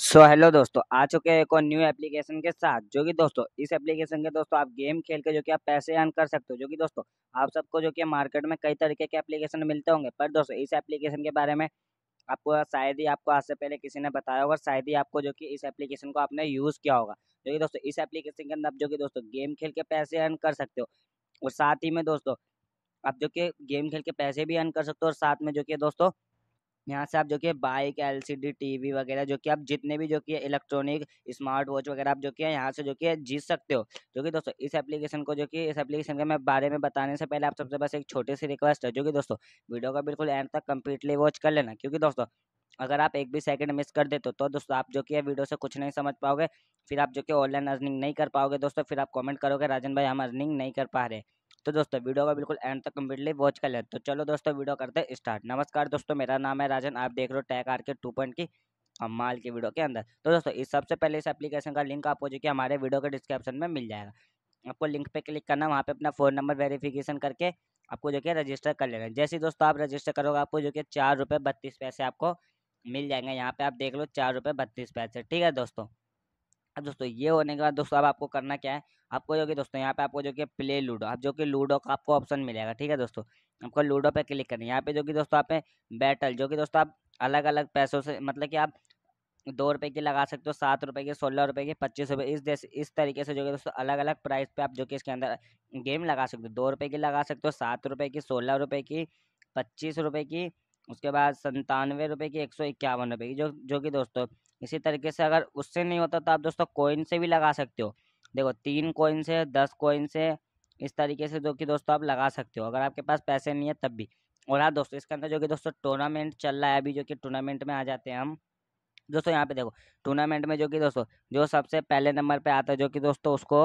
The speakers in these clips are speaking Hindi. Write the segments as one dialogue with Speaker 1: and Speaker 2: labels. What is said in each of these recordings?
Speaker 1: सो so, हेलो दोस्तों आ चुके हैं एक और न्यू एप्लीकेशन के साथ जो कि दोस्तों इस एप्लीकेशन के दोस्तों आप गेम खेल के जो कि आप पैसे अर्न कर सकते हो जो कि दोस्तों आप सबको जो कि मार्केट में कई तरीके के एप्लीकेशन मिलते होंगे पर दोस्तों इस एप्लीकेशन के बारे में आपको शायद ही आपको आज से पहले किसी ने बताया होगा शायद ही आपको जो कि इस एप्लीकेशन को आपने यूज़ किया होगा जो कि दोस्तों इस एप्लीकेशन के अंदर आप जो कि दोस्तों गेम खेल के पैसे अर्न कर सकते हो और साथ ही में दोस्तों आप जो कि गेम खेल के पैसे भी अर्न कर सकते हो और साथ में जो कि दोस्तों यहाँ से आप जो कि बाइक एलसीडी टीवी वगैरह जो कि आप जितने भी जो कि इलेक्ट्रॉनिक स्मार्ट वॉच वगैरह आप जो कि यहाँ से जो कि जीत सकते हो जो कि दोस्तों इस एप्लीकेशन को जो कि इस एप्लीकेशन के मैं बारे में बताने से पहले आप सबसे बस एक छोटी सी रिक्वेस्ट है जो कि दोस्तों वीडियो का बिल्कुल एंड तक कम्प्लीटली वॉच कर लेना क्योंकि दोस्तों अगर आप एक भी सेकंड मिस कर देते हो तो दोस्तों आप जो कि वीडियो से कुछ नहीं समझ पाओगे फिर आप जो कि ऑनलाइन अर्निंग नहीं कर पाओगे दोस्तों फिर आप कमेंट करोगे राजन भाई हम अर्निंग नहीं कर पा रहे तो दोस्तों वीडियो का बिल्कुल एंड तक कम्प्लीटली वॉच कर ले तो चलो दोस्तों वीडियो करते हैं स्टार्ट नमस्कार दोस्तों मेरा नाम है राजन आप देख रहे हो टैक आर के टू पॉइंट की माल की वीडियो के अंदर तो दोस्तों इस सबसे पहले इस एप्लीकेशन का लिंक आपको जो कि हमारे वीडियो के डिस्क्रिप्शन में मिल जाएगा आपको लिंक पर क्लिक करना वहाँ पर अपना फ़ोन नंबर वेरीफिकेशन करके आपको जो कि रजिस्टर कर लेना जैसे दोस्तों आप रजिस्टर करोगे आपको जो कि चार रुपये बत्तीस पैसे आपको मिल जाएंगे यहाँ पे आप देख लो चार रुपये बत्तीस पैसे ठीक है दोस्तों अब दोस्तों ये होने के बाद दोस्तों अब आपको करना क्या है आपको जो कि दोस्तों यहाँ पे आपको जो कि प्ले लूडो आप जो कि लूडो का आपको ऑप्शन मिलेगा ठीक है दोस्तों आपको लूडो पे क्लिक करना है यहाँ पे जो कि दोस्तों आप बैटल जो कि दोस्तों आप अलग अलग पैसों से मतलब कि आप दो रुपये की लगा सकते हो सात रुपये की सोलह रुपये की पच्चीस रुपये इस देश इस तरीके से जो कि दोस्तों अलग अलग प्राइस पे आप जो कि इसके अंदर गेम लगा सकते हो दो रुपये की लगा सकते हो सात रुपये की सोलह रुपये की पच्चीस रुपये की उसके बाद संतानवे रुपये की एक सौ इक्यावन रुपये की जो जो कि दोस्तों इसी तरीके से अगर उससे नहीं होता तो आप दोस्तों कोइन से भी लगा सकते हो देखो तीन कोइन से दस कोइन से इस तरीके से जो कि दोस्तों आप लगा सकते हो अगर आपके पास पैसे नहीं है तब भी और हाँ दोस्तों इसके अंदर जो कि दोस्तों टूर्नामेंट चल रहा है अभी जो कि टूर्नामेंट में आ जाते हैं हम दोस्तों यहाँ पे देखो टूर्नामेंट में जो कि दोस्तों जो सबसे पहले नंबर पे आता है जो कि दोस्तों उसको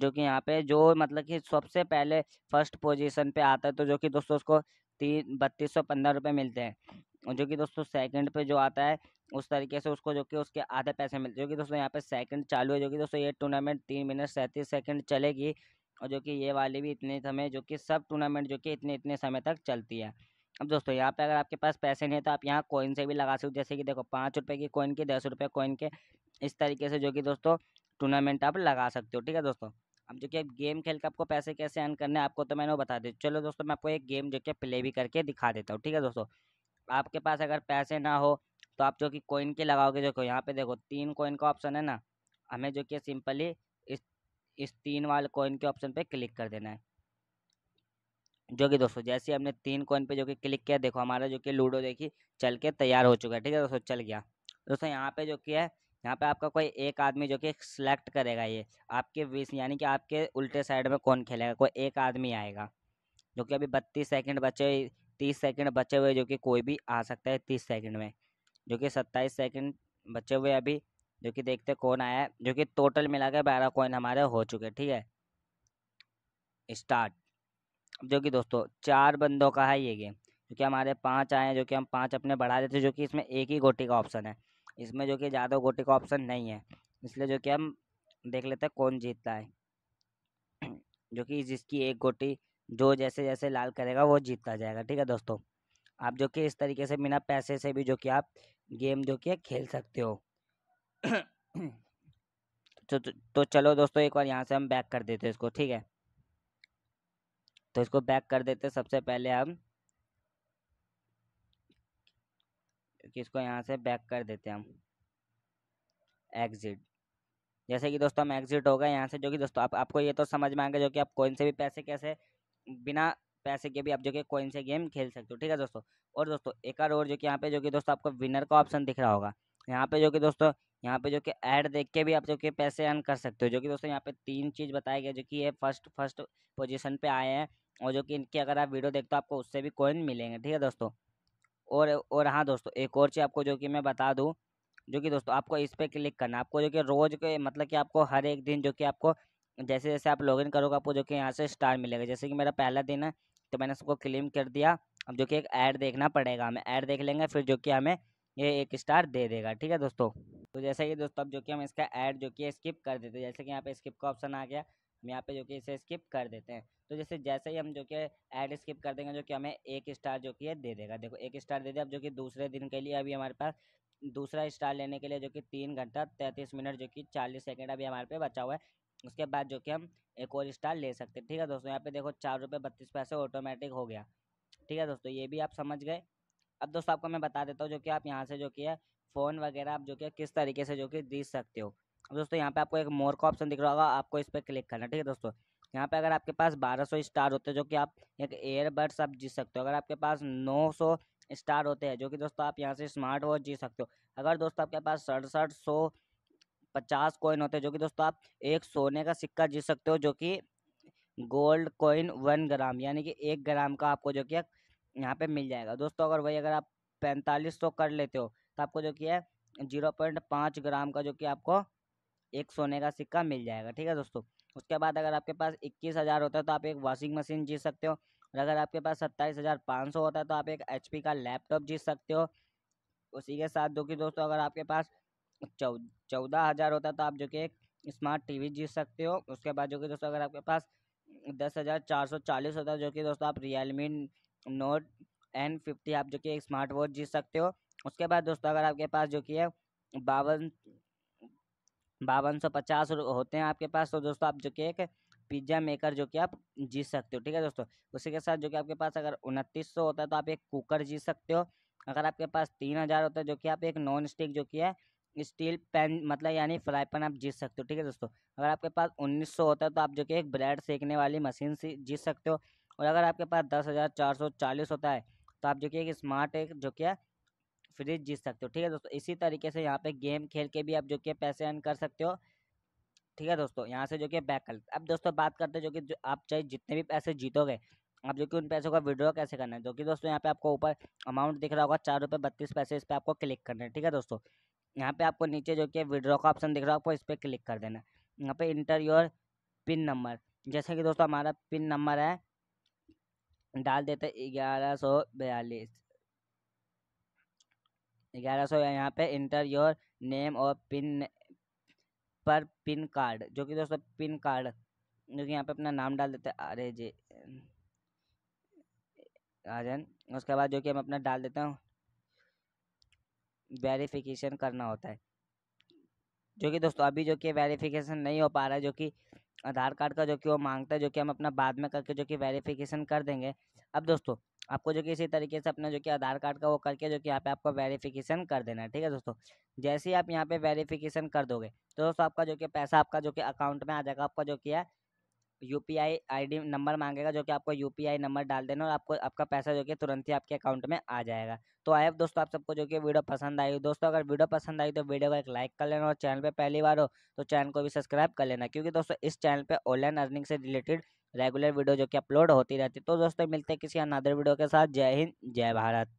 Speaker 1: जो कि यहाँ पे जो मतलब कि सबसे पहले फर्स्ट पोजीशन पे आता है तो जो कि दोस्तों उसको तीन बत्तीस सौ पंद्रह रुपये मिलते हैं जो कि दोस्तों सेकंड पे जो आता है उस तरीके से उसको जो कि उसके आधे पैसे मिलते जो कि दोस्तों यहाँ पे सेकंड चालू है जो कि दोस्तों ये टूर्नामेंट तीन मिनट सैंतीस सेकंड चलेगी और जो कि ये वाली भी इतने समय जो कि सब टूर्नामेंट जो कि इतने इतने समय तक चलती है अब दोस्तों यहाँ पे अगर आपके पास पैसे नहीं है तो आप यहाँ कोइन से भी लगा सकते हो जैसे कि देखो पाँच रुपये की कोइन के दस रुपये कोइन के इस तरीके से जो कि दोस्तों टूर्नामेंट आप लगा सकते हो ठीक है दोस्तों अब जो कि आप गेम खेल के आपको पैसे कैसे अर्न करने हैं आपको तो मैंने वो बता दी चलो दोस्तों मैं आपको एक गेम जो कि प्ले भी करके दिखा देता हूँ ठीक है दोस्तों आपके पास अगर पैसे ना हो तो आप जो कि कोइन के लगाओगे देखो यहाँ पे देखो तीन कोइन का ऑप्शन है ना हमें जो कि सिंपली इस इस तीन वाले कोइन के ऑप्शन पे क्लिक कर देना है जो कि दोस्तों जैसे हमने तीन कोइन पे जो कि क्लिक किया देखो हमारा जो कि लूडो देखिए चल के तैयार हो चुका है ठीक है दोस्तों चल गया दोस्तों यहाँ पे जो कि है यहाँ पे आपका कोई एक आदमी जो कि सिलेक्ट करेगा ये आपके बीस यानी कि आपके उल्टे साइड में कौन खेलेगा कोई एक आदमी आएगा जो कि अभी बत्तीस सेकंड बचे हुए तीस सेकंड बचे हुए जो कि कोई भी आ सकता है तीस सेकंड में जो कि सत्ताईस सेकेंड बचे हुए अभी जो कि देखते कौन आया है जो कि टोटल मिला के बारह कॉइन हमारे हो चुके ठीक है स्टार्ट जो कि दोस्तों चार बंदों का है ये गेम जो कि हमारे पाँच आए हैं जो कि हम पाँच अपने बढ़ा देते जो कि इसमें एक ही गोटी का ऑप्शन है इसमें जो कि ज़्यादा गोटी का ऑप्शन नहीं है इसलिए जो कि हम देख लेते हैं कौन जीतता है जो कि जिसकी एक गोटी जो जैसे जैसे लाल करेगा वो जीतता जाएगा ठीक है दोस्तों आप जो कि इस तरीके से बिना पैसे से भी जो कि आप गेम जो कि खेल सकते हो तो, तो, तो चलो दोस्तों एक बार यहाँ से हम बैक कर देते हैं इसको ठीक है तो इसको बैक कर देते सबसे पहले हम इसको यहाँ से बैक कर देते हम एग्ज़िट जैसे कि दोस्तों हम एग्ज़िट हो गए यहाँ से जो कि दोस्तों आप आपको ये तो समझ में आएंगे जो कि आप कोइन से भी पैसे कैसे बिना पैसे के भी आप जो कि कोइन से गेम खेल सकते हो ठीक है दोस्तों और दोस्तों एक और जो कि यहाँ पे जो कि दोस्तों आपको विनर का ऑप्शन दिख रहा होगा यहाँ पे जो कि दोस्तों यहाँ पे जो कि ऐड देख के भी आप जो कि पैसे अर्न कर सकते हो जो कि दोस्तों यहाँ पे तीन चीज़ बताया गया जो कि ये फर्स्ट फर्स्ट पोजिशन पे आए हैं और जो कि इनकी अगर आप वीडियो देखते हो आपको उससे भी कोइन मिलेंगे ठीक है दोस्तों और और हाँ दोस्तों एक और चीज़ आपको जो कि मैं बता दूँ जो कि दोस्तों आपको इस पर क्लिक करना आपको जो कि रोज़ के मतलब कि आपको हर एक दिन जो कि आपको जैसे जैसे आप लॉगिन करोगे आपको जो कि यहाँ से स्टार मिलेगा जैसे कि मेरा पहला दिन है तो मैंने उसको क्लेम कर दिया अब जो कि एक ऐड देखना पड़ेगा हमें ऐड देख लेंगे फिर जो कि हमें ये एक स्टार दे देगा ठीक है दोस्तों तो जैसे कि दोस्तों अब जो कि हम इसका ऐड जो कि स्किप कर देते हैं जैसे कि यहाँ पे स्किप का ऑप्शन आ गया हम यहाँ पे जो कि इसे स्किप कर देते हैं तो जैसे जैसे ही हम जो कि ऐड स्किप कर देंगे जो कि हमें एक स्टार जो कि दे देगा देखो एक स्टार दे दिया अब जो कि दूसरे दिन के लिए अभी हमारे पास दूसरा स्टार लेने के लिए जो कि तीन घंटा तैंतीस मिनट जो कि चालीस सेकेंड अभी हमारे पे बचा हुआ है उसके बाद जो कि हम एक और स्टार ले सकते हैं ठीक है दोस्तों यहाँ पे देखो चार रुपये बत्तीस पैसे ऑटोमेटिक हो गया ठीक है दोस्तों ये भी आप समझ गए अब दोस्तों आपको मैं बता देता हूँ जो कि आप यहाँ से जो कि है फ़ोन वगैरह आप जो कि किस तरीके से जो कि जीत सकते हो अब दोस्तों यहाँ पे आपको एक मोर का ऑप्शन दिख रहा होगा आपको इस पर क्लिक करना ठीक है दोस्तों यहाँ पे अगर आपके पास 1200 स्टार होते हैं जो कि आप एक एयरबड्स आप जीत सकते हो अगर आपके पास 900 स्टार होते हैं जो कि दोस्तों आप यहाँ से स्मार्ट वॉच जीत सकते हो अगर दोस्तों आपके पास सड़सठ सौ पचास कॉइन होते हैं जो कि दोस्तों आप एक सोने का सिक्का जीत सकते हो जो कि गोल्ड कॉइन वन ग्राम यानी कि एक ग्राम का आपको जो कि यहाँ पे मिल जाएगा दोस्तों अगर वही अगर आप पैंतालीस सौ कर लेते हो तो आपको जो कि है जीरो पॉइंट पाँच ग्राम का जो कि आपको एक सोने का सिक्का मिल जाएगा ठीक है दोस्तों उसके बाद अगर आपके पास इक्कीस हज़ार होता है तो आप एक वॉशिंग मशीन जीत सकते हो और अगर आपके पास सत्ताईस हज़ार पाँच सौ होता है तो आप एक एच का लैपटॉप जीत सकते हो उसी के साथ जो कि दोस्तों अगर आपके पास चौदह हज़ार होता तो आप जो कि एक स्मार्ट टीवी जीत सकते हो उसके बाद जो कि दोस्तों अगर आपके पास दस हज़ार चार सौ चालीस होता है जो कि दोस्तों आप रियलमी नोट एन फिफ्टी आप जो कि एक स्मार्ट वॉच जीत सकते हो उसके बाद दोस्तों अगर आपके पास जो कि है बावन बावन सौ पचास होते हैं आपके पास तो दोस्तों आप जो कि एक पिज्ज़ा मेकर जो कि आप जीत सकते हो ठीक है दोस्तों उसी के साथ जो कि आपके पास अगर उनतीस सौ होता है तो आप एक कुकर जीत सकते हो अगर आपके पास तीन हज़ार होता है जो कि आप एक नॉन स्टिक जो कि है स्टील पैन मतलब यानी फ्राई पैन आप जीत सकते हो ठीक है दोस्तों अगर आपके पास 1900 होता है तो आप जो कि एक ब्रेड सेकने वाली मशीन से जीत सकते हो और अगर आपके पास दस हज़ार चार सौ चालीस होता है तो आप जो कि एक स्मार्ट एक जो कि फ्रिज जीत सकते हो ठीक है दोस्तों इसी तरीके से यहाँ पे गेम खेल के भी आप जो कि पैसे अर्न कर सकते हो ठीक है दोस्तों यहाँ से जो कि बैक कर अब दोस्तों बात करते हैं जो कि जो आप चाहे जितने भी पैसे जीतोगे आप जो कि उन पैसों का विड्रॉ कैसे करना है जो कि दोस्तों यहाँ पे आपको ऊपर अमाउंट दिख रहा होगा चार रुपये बत्तीस पैसे इस पर आपको क्लिक करना है ठीक है दोस्तों यहाँ पे आपको नीचे जो कि विड्रॉ का ऑप्शन दिख रहा है आपको इस पर क्लिक कर देना यहाँ पे इंटर योर पिन नंबर जैसा कि दोस्तों हमारा पिन नंबर है डाल देते ग्यारह सौ बयालीस ग्यारह सौ यहाँ पे इंटर योर नेम और पिन पर पिन कार्ड जो कि दोस्तों पिन कार्ड जो कि यहाँ पे अपना नाम डाल देते हैं अरे जी आजन उसके बाद जो कि हम अपना डाल देते हैं वेरिफिकेशन करना होता है जो कि दोस्तों अभी जो कि वेरिफिकेशन नहीं हो पा रहा है जो कि आधार कार्ड का जो कि वो मांगता है जो कि हम अपना बाद में करके जो कि वेरिफिकेशन कर देंगे अब दोस्तों आपको जो कि इसी तरीके से अपना जो कि आधार कार्ड का वो करके जो कि यहाँ पे आपको वेरिफिकेशन कर देना है ठीक है दोस्तों जैसे ही आप यहाँ पे वेरिफिकेशन कर दोगे तो दोस्तों आपका जो कि पैसा आपका जो कि अकाउंट में आ जाएगा आपका जो कि है U P I I D number मांगेगा जो कि आपको यू पी आई नंबर डाल देना और आपको आपका पैसा जो कि तुरंत ही आपके अकाउंट में आ जाएगा तो आए दोस्तों आप सबको जो कि वीडियो पसंद आई दोस्तों अगर वीडियो पसंद आई तो वीडियो को एक लाइक कर लेना और चैनल पर पहली बार हो तो चैनल को भी सब्सक्राइब कर लेना क्योंकि दोस्तों इस चैनल पर ऑनलाइन अर्निंग से रिलेटेड रेगुलर वीडियो जो कि अपलोड होती रहती है तो दोस्तों मिलते हैं किसी अनदर वीडियो के साथ जय हिंद जय भारत